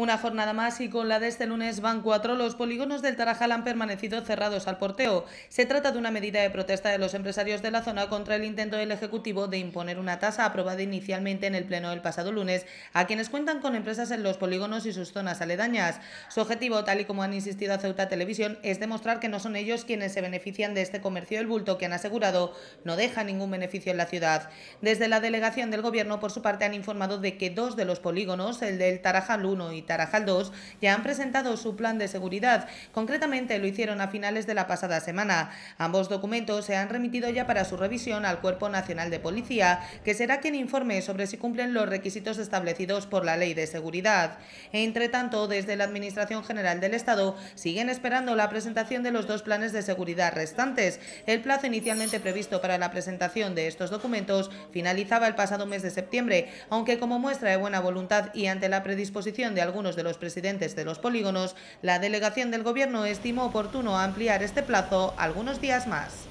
Una jornada más y con la de este lunes van cuatro. Los polígonos del Tarajal han permanecido cerrados al porteo. Se trata de una medida de protesta de los empresarios de la zona contra el intento del Ejecutivo de imponer una tasa aprobada inicialmente en el Pleno del pasado lunes a quienes cuentan con empresas en los polígonos y sus zonas aledañas. Su objetivo, tal y como han insistido a Ceuta Televisión, es demostrar que no son ellos quienes se benefician de este comercio del bulto que han asegurado no deja ningún beneficio en la ciudad. Desde la delegación del Gobierno, por su parte, han informado de que dos de los polígonos, el del Tarajal 1 y Tarajal 2 ya han presentado su plan de seguridad. Concretamente lo hicieron a finales de la pasada semana. Ambos documentos se han remitido ya para su revisión al Cuerpo Nacional de Policía, que será quien informe sobre si cumplen los requisitos establecidos por la Ley de Seguridad. Entre tanto, desde la Administración General del Estado siguen esperando la presentación de los dos planes de seguridad restantes. El plazo inicialmente previsto para la presentación de estos documentos finalizaba el pasado mes de septiembre, aunque como muestra de buena voluntad y ante la predisposición de algunos algunos de los presidentes de los polígonos, la delegación del Gobierno estimó oportuno ampliar este plazo algunos días más.